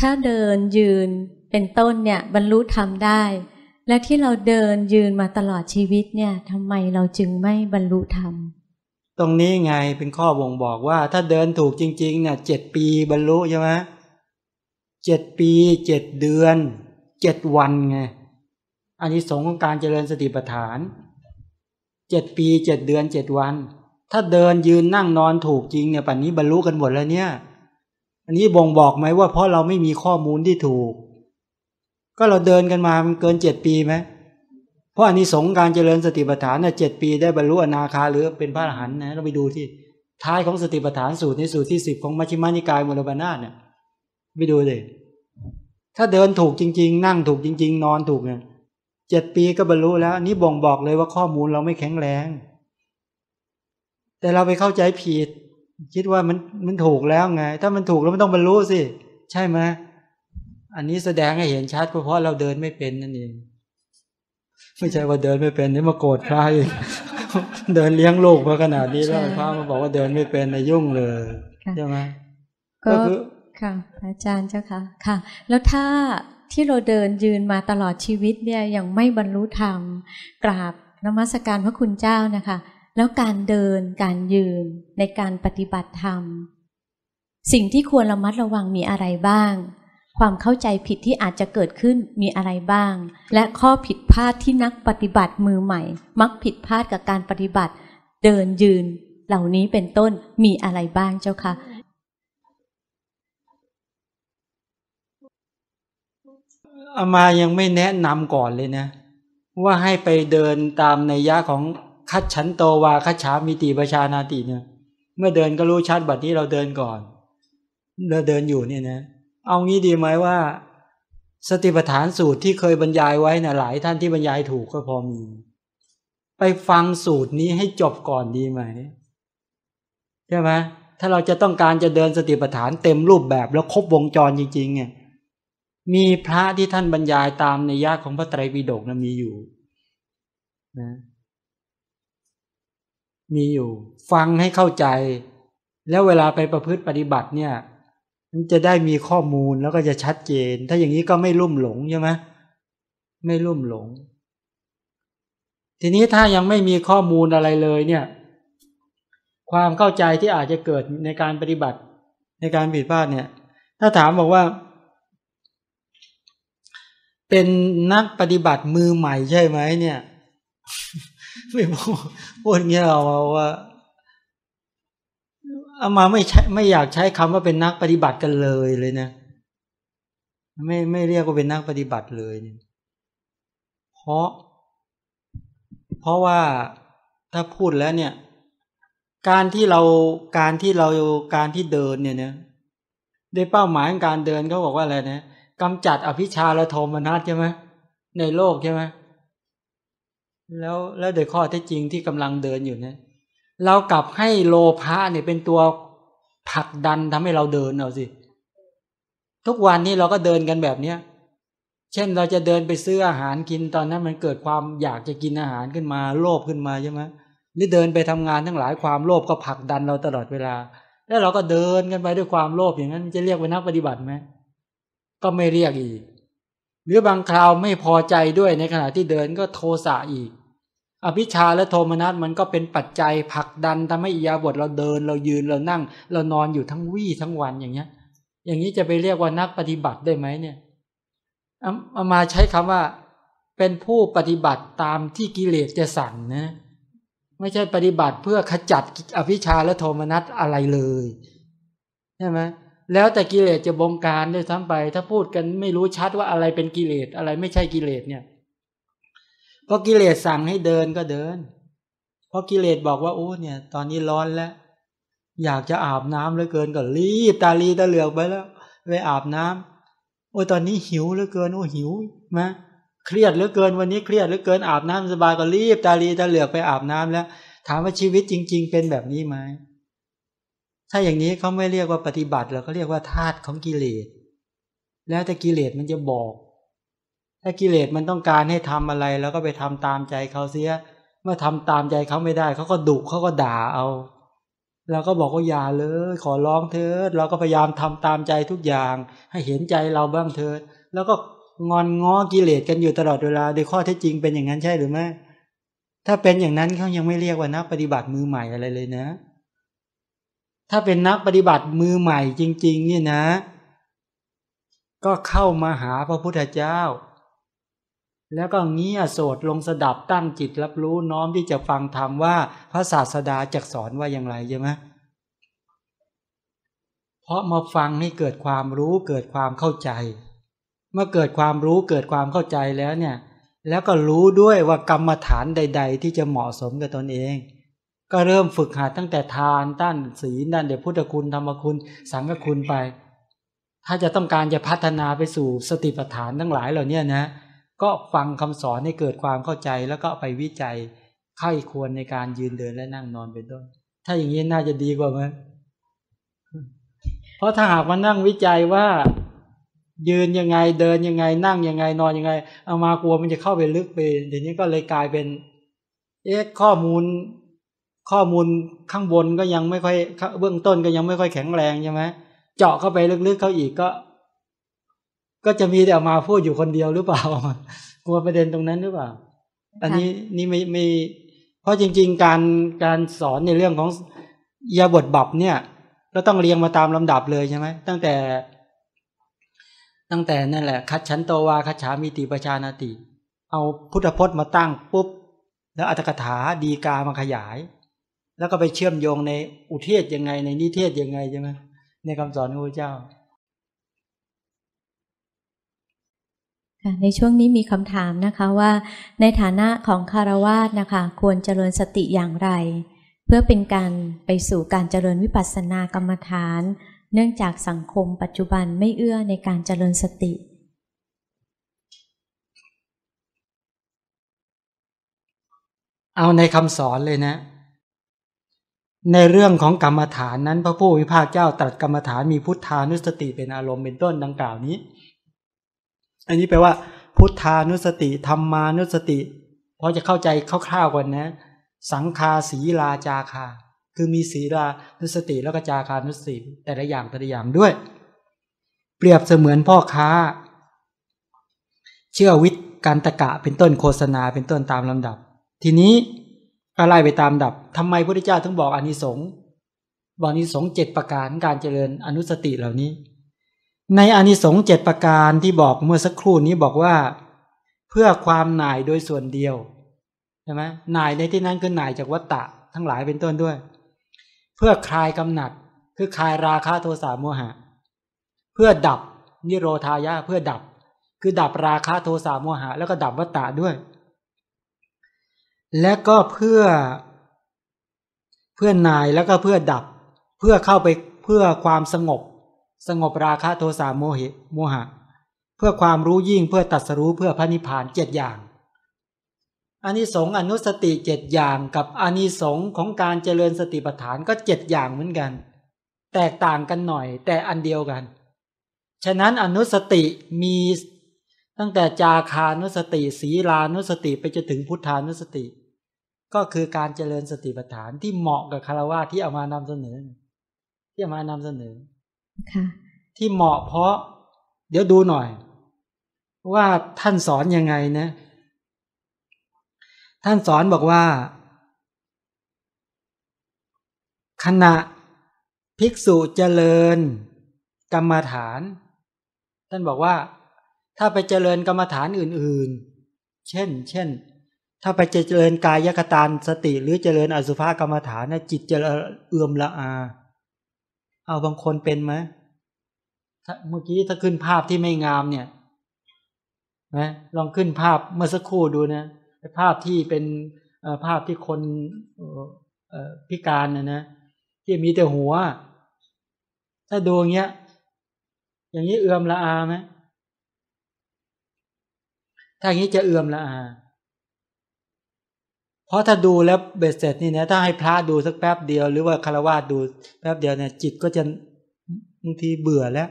ถ้าเดินยืนเป็นต้นเนี่ยบรรลุธรรมได้ และที่เราเดินยืนมาตลอดชีวิตเนี่ยทำไมเราจึงไม่บรรลุธรรม ตรงนี้ไงเป็นข้อบ่งบอกว่า ถ้าเดินถูกจริงๆเนี่ยเจ็ดปีบรรลุใช่ไหมเจ็ดปีเจ็ดเดือนเจ็ดวันไงอันนี้สงของการเจริญสติปัฏฐานเจ็ดปีเจ็ดเดือนเจ็ดวัน ถ้าเดินยืนนั่งนอนถูกจริงเนี่ยป่านนี้บรรลุกันหมดแล้วเนี่ยอันนี้บ่งบอกไหมว่าเพราะเราไม่มีข้อมูลที่ถูก ก็เราเดินกันมามันเกินเจ็ดปีไหมเพราะอันนี้สงการเจริญสติปัฏฐานเนี่ยเจ็ดปีได้บรรลุอนาคาหรือเป็นพระอรหันต์นะเราไปดูที่ท้ายของสติปัฏฐานสูตรในสูตรที่สิบของมัชฌิมานิกายมูลบานาเนี่ยไปดูเลย ถ้าเดินถูกจริง ๆ นั่งถูกจริง ๆ นอนถูกเนี่ยเจ็ดปีก็บรรลุแล้วนี่บ่งบอกเลยว่าข้อมูลเราไม่แข็งแรง แต่เราไปเข้าใจผิดคิดว่ามันมันถูกแล้วไงถ้ามันถูกแล้วมันต้องบรรลุสิ ใช่ไหมอันนี้แสดงให้เห็นชัดเพราะเราเดินไม่เป็นนั่นเองไม่ใช่ว่าเดินไม่เป็น นี่มาโกรธพระเดินเลี้ยงลูกมาขนาดนี้แล้วพระมาบอกว่าเดินไม่เป็นนยุ่งเลยใช่ไหมก็คือค่ะ อาจารย์เจ้าค่ะ ค่ะ แล้วถ้าที่เราเดินยืนมาตลอดชีวิตเนี่ย ยังไม่บรรลุธรรมกราบนมัสการพระคุณเจ้านะคะแล้วการเดินการยืนในการปฏิบัติธรรม สิ่งที่ควรระมัดระวังมีอะไรบ้าง ความเข้าใจผิดที่อาจจะเกิดขึ้นมีอะไรบ้าง และข้อผิดพลาดที่นักปฏิบัติมือใหม่ มักผิดพลาดกับการปฏิบัติ เดินยืน เหล่านี้เป็นต้นมีอะไรบ้างเจ้าคะ อามายังไม่แนะนำก่อนเลยนะ ว่าให้ไปเดินตามในยะของคัดฉันโตวาคัดฉามีติประชานาติเนี่ยเมื่อเดินก็รู้ชัดบัดนี้เราเดินก่อนเราเดินอยู่เนี่ยนะเอางี้ดีไหมว่า สติปัฏฐานสูตรที่เคยบรรยายไว้นะ่ะหลายท่านที่บรรยายถูกก็พอมี ไปฟังสูตรนี้ให้จบก่อนดีไหมใช่ไหมถ้าเราจะต้องการจะเดินสติปัฏฐานเต็มรูปแบบแล้วครบวงจรจริง ๆ เนี่ย มีพระที่ท่านบรรยายตามในยะของพระไตรปิฎกนะมีอยู่ นะมีอยู่ฟังให้เข้าใจ แล้วเวลาไปประพฤติปฏิบัติเนี่ย มันจะได้มีข้อมูลแล้วก็จะชัดเจน ถ้าอย่างนี้ก็ไม่ลุ่มหลงใช่ไหมไม่ลุ่มหลง ทีนี้ถ้ายังไม่มีข้อมูลอะไรเลยเนี่ย ความเข้าใจที่อาจจะเกิดในการปฏิบัติ ในการผิดพลาดเนี่ย ถ้าถามบอกว่า เป็นนักปฏิบัติมือใหม่ใช่ไหมเนี่ยไม่พูดพูดเงี้ยเอาว่าเอามาไม่ใช่ไม่อยากใช้คำว่าเป็นนักปฏิบัติกันเลยเลยนะ ไม่ไม่เรียกว่าเป็นนักปฏิบัติเลย เนี่ย เพราะ เพราะว่าถ้าพูดแล้วเนี่ย การที่เราการที่เราการที่เดินเนี่ยเนี่ยได้เป้าหมายการเดินเขาบอกว่าอะไรนะกำจัดอภิชาและโทมนัสใช่ไหมในโลกใช่ไหมแล้วแล้วโดยข้อทีจจริงที่กำลังเดินอยู่เนี่ยเรากลับให้โลภะเนี่ยเป็นตัวผลักดันทำให้เราเดินเอาสิ ทุกวันนี้เราก็เดินกันแบบเนี้ยเช่นเราจะเดินไปซื้ออาหารกินตอนนั้น มันเกิดความอยากจะกินอาหารขึ้นมาโลภขึ้นมาใช่ไหมหรือเดินไปทำงานทั้งหลายความโลภก็ผลักดันเราตลอดเวลา แล้วเราก็เดินกันไปด้วยความโลภอย่างนั้น จะเรียกว่านักปฏิบัติไหมก็ไม่เรียกอีกหรือบางคราวไม่พอใจด้วย ในขณะที่เดินก็โทสะอีก อภิชาและโทมนัสมันก็เป็นปัจจัยผลักดันทำให้อิยาบท เราเดินเรายืนเรานั่ง เรานอนอยู่ทั้งวี่ทั้งวันอย่างเงี้ย อย่างนี้จะไปเรียกว่านักปฏิบัติได้ไหมเนี่ยเอามาใช้คำว่า เป็นผู้ปฏิบัติตามที่กิเลสจะสั่งนะ ไม่ใช่ปฏิบัติเพื่อขจัดอภิชาและโทมนัสอะไรเลยใช่ไหมแล้วแต่กิเลสจะบงการด้วยซ้ำไป ถ้าพูดกันไม่รู้ชัดว่าอะไรเป็นกิเลสอะไรไม่ใช่กิเลสเนี่ย เพราะกิเลสสั่งให้เดินก็เดิน เพราะกิเลสบอกว่าโอ้เนี่ย ตอนนี้ร้อนแล้วอยากจะอาบน้ำเหลือเกินก็รีบตาลีตาเหลือกไปแล้วไปอาบน้ำโอ้ตอนนี้หิวเหลือเกินโอ้หิวมเครียดเหลือเกินวันนี้เครียดเหลือเกินอาบน้ำสบายก็รีบ ตาลีตาเหลือกไปอาบน้ำ แล้ว ถามว่าชีวิตจริงๆเป็นแบบนี้ไหมถ้าอย่างนี้เขาไม่เรียกว่าปฏิบัติเราก็เรียกว่าธาตุของกิเลสแล้วแต่กิเลสมันจะบอกถ้ากิเลสมันต้องการให้ทำอะไรแล้วก็ไปทำตามใจเขาเสียเมื่อทำตามใจเขาไม่ได้เขาก็ดุเขาก็ด่าเอาเราก็บอกว่าอย่าเลย ขอร้องเธอเราก็พยายามทำตามใจทุกอย่าง ให้เห็นใจเราบ้างเธอแล้วก็งอนง้อกิเลสกันอยู่ตลอดเวลาในยข้อเท็จจริงเป็นอย่างนั้นใช่หรือไม่ถ้าเป็นอย่างนั้นเขายังไม่เรียกว่านักปฏิบัติมือใหม่อะไรเลยนะถ้าเป็นนักปฏิบัติมือใหม่จริง ๆ เนี่ยนะ ก็เข้ามาหาพระพุทธเจ้า แล้วก็เงี่ยโสดลงสดับตั้งจิตรับรู้น้อมที่จะฟังธรรมว่าพระศาสดาจะสอนว่าอย่างไรใช่ไหมเพราะมาฟังให้เกิดความรู้เกิดความเข้าใจ เมื่อเกิดความรู้เกิดความเข้าใจแล้วเนี่ยแล้วก็รู้ด้วยว่ากรรมฐานใดๆที่จะเหมาะสมกับตนเองก็เริ่มฝึกหัดตั้งแต่ทานด้านศีลด้านเดี๋ยวพุทธคุณธรรมคุณ สังฆคุณไป ถ้าจะต้องการจะพัฒนาไปสู่สติปัฏฐานทั้งหลายเหล่านี้นะก็ฟังคำสอนให้เกิดความเข้าใจ แล้วก็ไปวิจัยไข้ควรในการยืนเดินและนั่งนอนเป็นต้น ถ้าอย่างนี้น่าจะดีกว่าไหมเพราะถ้าหากมานั่งวิจัยว่า ยืนยังไงเดินยังไงนั่งยังไง นอนยังไงเอามากลัวมันจะเข้าไปลึกไปเดี๋ยวนี้ก็เลยกลายเป็น เอ๊ะข้อมูลข้อมูลข้างบนก็ยังไม่ค่อย เบื้องต้น ก็ยังไม่ค่อยแข็งแรงใช่ไหมเจาะเข้าไปลึกๆเข้าอีกก็ ก็จะมีแต่มาพูดอยู่คนเดียวหรือเปล่ากลัวประเด็นตรงนั้นหรือเปล่า อันนี้นี่ไม่ไม่เพราะจริง ๆ การการสอนในเรื่องของยาบทบับเนี่ยก็ต้องเรียงมาตามลำดับเลยใช่ไหมตั้งแต่ ตั้งแต่นั่นแหละ คัดชั้นโตวาคัดฉามีติประชานาติ เอาพุทธพจน์มาตั้งปุ๊บแล้วอัตถกถาดีกามาขยายแล้วก็ไปเชื่อมโยงในอุเทศ ยังไงในนิเทศ ยังไงใช่ไหมในคำสอนของพระเจ้าในช่วงนี้มีคำถามนะคะว่า ในฐานะของคารวาสนะคะควรเจริญสติอย่างไร เพื่อเป็นการไปสู่การเจริญวิปัสสนากรรมฐาน เนื่องจากสังคมปัจจุบันไม่เอื้อในการเจริญสติ เอาในคำสอนเลยนะในเรื่องของกรรมฐานนั้นพระผู้วิภาคเจ้าตรัสกรรมฐานมีพุทธานุสติ เป็นอารมณ์เป็นต้นดังกล่าวนี้ อันนี้แปลว่า พุทธานุสติธรรมานุสติพอจะเข้าใจคร่าวๆก่อนนะ สังคาศีลาจาคา คือมีศีลานุสติ แล้วก็จาคานุสติแต่ละอย่างแต่ละอย่างด้วย เปรียบเสมือนพ่อค้า เชื่อวิทย์การตะกะเป็นต้นโฆษณาเป็นต้นตามลำดับ ทีนี้ก็ไล่ไปตามดับ ทำไมพระพุทธเจ้าถึงบอกอานิสงส์บอกอานิสงส์เจ็ดประการการเจริญอนุสติเหล่านี้ ในอานิสงส์เจ็ดประการที่บอกเมื่อสักครู่นี้บอกว่าเพื่อความหน่ายโดยส่วนเดียวใช่ไหมหน่ายในที่นั้นคือหน่ายจากวัตตะทั้งหลายเป็นต้นด้วย เพื่อคลายกำหนัดคือคลายราคะโทสะโมหะเพื่อดับนิโรธายะเพื่อดับ คือดับราคะโทสะโมหะแล้วก็ดับวัตตะด้วยและก็เพื่อ เพื่อนายแล้วก็เพื่อดับเพื่อเข้าไปเพื่อความสงบ สงบราคะโทสะโมหิโมหะ เพื่อความรู้ยิ่งเพื่อตัดสรู้เพื่อพระนิพพานเจ็ดอย่างอานิสงส์อนุสติเจ็ดอย่างกับอานิสงส์ของการเจริญสติปัฏฐานก็เจ็ดอย่างเหมือนกัน แตกต่างกันหน่อยแต่อันเดียวกัน ฉะนั้นอนุสติมีตั้งแต่จาคานุสติศีลานุสติไปจนถึงพุทธานุสติก็คือการเจริญสติปัฏฐานที่เหมาะกับคารวะที่เอามานำเสนอ ที่เอามานำเสนอค่ะที่เหมาะเพราะ เดี๋ยวดูหน่อย ว่าท่านสอนยังไงนะ ท่านสอนบอกว่าขณะ ภิกษุเจริญกรรมฐาน ท่านบอกว่าถ้าไปเจริญกรรมฐานอื่น ๆ เช่น เช่นถ้าไปเจริญกายยคตานสติ หรือเจริญอสุภกรรมฐานนะจิตจะเอื่อมละอา เอาบางคนเป็นไหมเมื่อกี้ถ้าขึ้นภาพที่ไม่งาม เนี่ยนะลองขึ้นภาพเมื่อสักครู่ดูนะภาพที่เป็นภาพที่คนพิการนะนะที่มีแต่หัว ถ้าดูอย่างเงี้ยอย่างนี้เอื่อมละอาไหมถ้าอย่างนี้จะเอื่อมละอาเพราะถ้าดูแล้วเบ็ดเสร็จ นี่นะถ้าให้พระดูสักแป๊บเดียว หรือว่าคารวะดูแป๊บเดียวเนี่ยจิตก็จะบางทีเบื่อแล้ว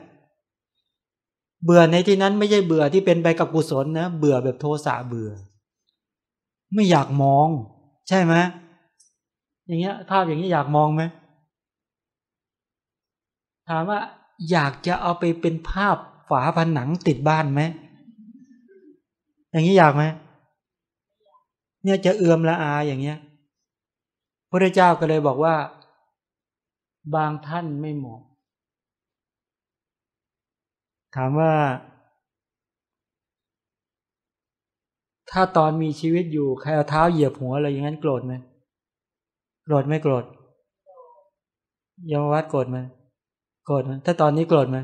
เบื่อในที่นั้นไม่ใช่เบื่อที่เป็นไปกับกุศลนะเบื่อแบบโทสะเบื่อ ไม่อยากมอง ใช่ไหมอย่างเงี้ยภาพอย่างนี้อยากมองไหมถามว่าอยากจะเอาไปเป็นภาพฝาผนังติดบ้านไหมอย่างนี้อยากไหมเนี่ยจะเอื่อมละอาอย่างเงี้ยพระเจ้าก็เลยบอกว่า บางท่านไม่เหมาะถามว่า ถ้าตอนมีชีวิตอยู่ใครเอาเท้าเหยียบหัวอะไรอย่างนั้นโกรธไหมโกรธไม่โกรธยมวัดโกรธไหมโกรธไหมถ้าตอนนี้โกรธไหม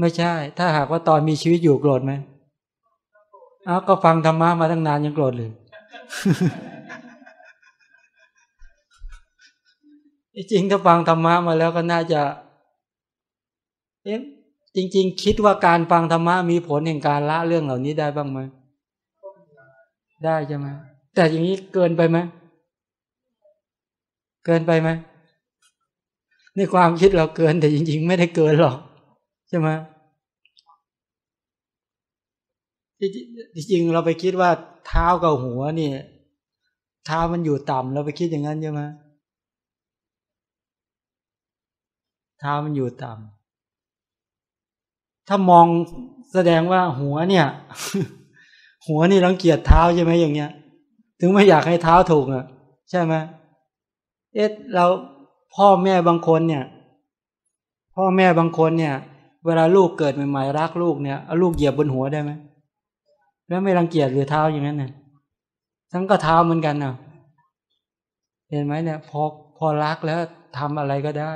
ไม่ใช่ ถ้าหากว่าตอนมีชีวิตอยู่โกรธไหมอ้าวก็ฟังธรรมะ มาตั้งนานยังโกรธเลย จริงถ้าฟังธรรมะมาแล้วก็น่าจะเอ๊ะจริง ๆ คิดว่าการฟังธรรมะมีผลแห่งการละเรื่องเหล่านี้ได้บ้างไหมได้ใช่ไหมแต่ อย่างนี้เกินไปไหม เกินไปไหม ในความคิดเราเกินแต่จริง ๆ ไม่ได้เกินหรอกใช่ไหมที่จริงเราไปคิดว่า เท้ากับหัวนี่เท้ามันอยู่ต่ำเราไปคิดอย่างนั้นใช่ไหมเท้ามันอยู่ต่ำถ้ามองแสดงว่าหัวเนี่ย หัวนี่รังเกียจเท้าใช่ไหมอย่างเงี้ยถึงไม่อยากให้เท้าถูกอ่ะใช่ไหมเอ๊ะเราพ่อแม่บางคนเนี่ย พ่อแม่บางคนเนี่ยเวลาลูกเกิดใหม่ๆรักลูกเนี่ยเอาลูกเหยียบบนหัวได้ไหมแล้วไม่รังเกียจหรือเท้าอย่างนั้นน่ะทั้งก็เท้าเหมือนกันเนาะเห็นไหมเนี่ยพอพอรักแล้ว ทำอะไรก็ได้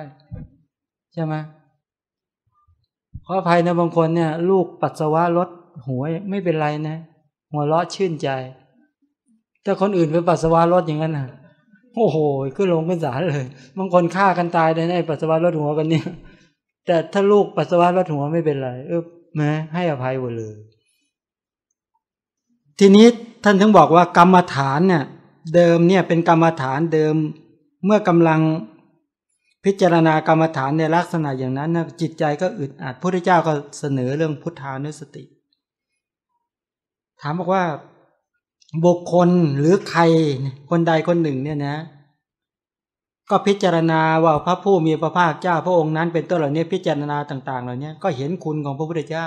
ใช่ไหมขออภัยนะบางคนเนี่ย ลูกปัสสาวะลดหัวไม่เป็นไรนะ หัวเราะชื่นใจ แต่คนอื่นไปปัสสาวะลดอย่างนั้นน่ะโอ้โหขึ้นลงขึ้นสารเลยบางคนฆ่ากันตายในในปัสสาวะลดหัวกันเนี่ยแต่ถ้าลูกปัสสาวะลดหัวไม่เป็นไร เออแม้ให้อภัยหมดเลยทีนี้ท่านถึงบอกว่ากรรมฐานเนี่ย เดิมเนี่ยเป็นกรรมฐานเดิม เมื่อกำลังพิจารณากรรมฐานในลักษณะอย่างนั้นนะจิตใจก็อึดอัดพระพุทธเจ้าก็เสนอเรื่องพุทธานุสติ ถามบอกว่าบุคคลหรือใครคนใดคนหนึ่งเนี่ยนะ ก็พิจารณาว่าพระผู้มีพระภาคเจ้า พระองค์นั้นเป็นต้นเหล่านี้ พิจารณาต่าง ๆ เหล่านี้ก็เห็นคุณของพระพุทธเจ้า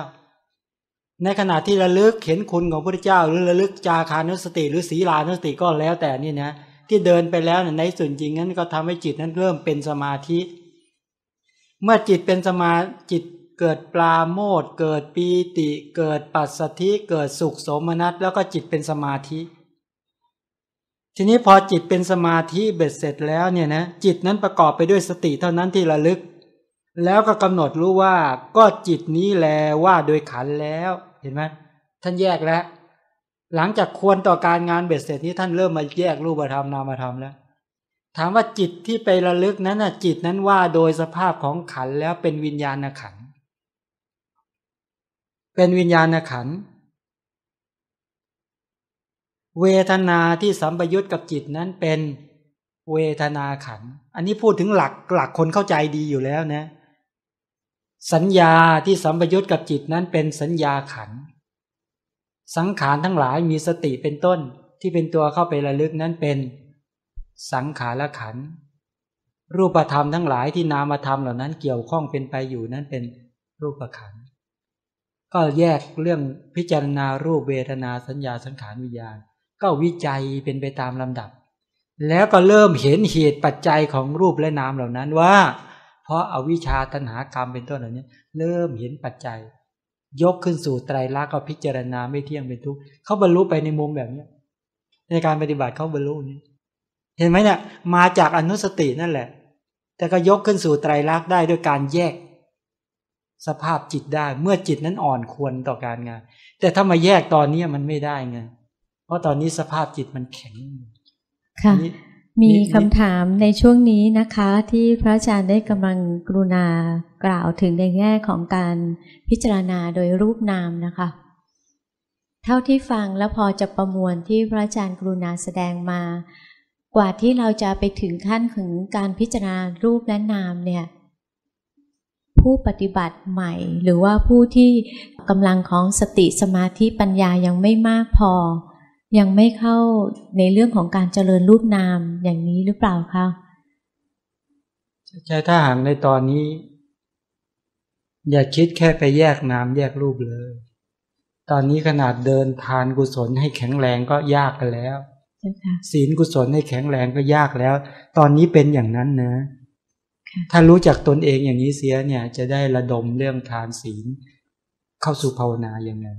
ในขณะที่ระลึกเห็นคุณของพระเจ้าหรือระลึกจาคานุสติหรือศีลานุสติก็แล้วแต่นี่นะที่เดินไปแล้วในส่วนจริงนั้นก็ทำให้จิตนั้นเริ่มเป็นสมาธิ เมื่อจิตเป็นสมาจิตเกิดปลาโมด เกิดปีติ เกิดปัสสธิเกิดสุขสมนัตแล้วก็จิตเป็นสมาธิ ทีนี้พอจิตเป็นสมาธิเบ็ดเสร็จแล้วเนี่ยนะจิตนั้นประกอบไปด้วยสติเท่านั้นที่ระลึกแล้วก็กำหนดรู้ว่าก็จิตนี้แลว่าโดยขันแล้ว เห็นไหมท่านแยกแล้วหลังจากควรต่อการงานเบ็ดเสร็จนี้ท่านเริ่มมาแยกรูปธรรมนามธรรมแล้วถามว่าจิตที่ไประลึกนั้นน่ะจิตนั้นว่าโดยสภาพของขันแล้วเป็นวิญญาณขันเป็นวิญญาณขันเวทนาที่สัมปยุตกับจิตนั้นเป็น เวทนาขันอันนี้พูดถึงหลักหลักคนเข้าใจดีอยู่แล้วนะเสัญญาที่สัมพยุตกับจิตนั้นเป็นสัญญาขัน สังขารทั้งหลายมีสติเป็นต้นที่เป็นตัวเข้าไประลึกนั้นเป็นสังขารขัน รูปธรรมทั้งหลายที่นามธรรมเหล่านั้น เกี่ยวข้องเป็นไปอยู่นั้นเป็นรูปขันก็แยกเรื่องพิจารณารูปเวทนาสัญญาสังขารวิญญาณก็วิจัยเป็นไปตามลำดับ แล้วก็เริ่มเห็นเหตุปัจจัยของรูปและนามเหล่านั้นว่าเพราะอาวิชชาตัณหากรรมเป็นต้นเหล่านี้เริ่มเห็นปัจจัย ยกขึ้นสู่ไตรลักษณ์ก็พิจารณาไม่เที่ยงเป็นทุกข์เขาบรรลุไปในมุมแบบเนี้ยในการปฏิบัติเขาบรรลุเนี่ยเห็นไหมเนี่ย มาจากอนุสตินั่นแหละ แต่ก็ยกขึ้นสู่ไตรลักษณ์ได้ด้วยการแยกสภาพจิตได้เมื่อจิตนั้นอ่อนควรต่อการงาน แต่ถ้ามาแยกตอนนี้มันไม่ได้ไงเพราะตอนนี้สภาพจิตมันแข็งค่ะมีคำถามในช่วงนี้นะคะที่พระอาจารย์ได้กำลังกรุณากล่าวถึงในแง่ของการพิจารณาโดยรูปนามนะคะ เท่าที่ฟังแล้วพอจะประมวลที่พระอาจารย์กรุณาแสดงมา กว่าที่เราจะไปถึงขั้นถึงการพิจารณารูปและนามเนี่ยผู้ปฏิบัติใหม่หรือว่าผู้ที่กำลังของสติสมาธิปัญญายังไม่มากพอยังไม่เข้าในเรื่องของการเจริญรูปนามอย่างนี้หรือเปล่าคะใช่ถ้าหากในตอนนี้อย่าคิดแค่ไปแยกนามแยกรูปเลย ตอนนี้ขนาดเดินทานกุศลให้แข็งแรงก็ยากกันแล้วศีลกุศลให้แข็งแรงก็ยากแล้ว ตอนนี้เป็นอย่างนั้นนะถ้ารู้จักตนเองอย่างนี้เสียเนี่ย จะได้ระดมเรื่องทานศีลเข้าสู่ภาวนาอย่างไง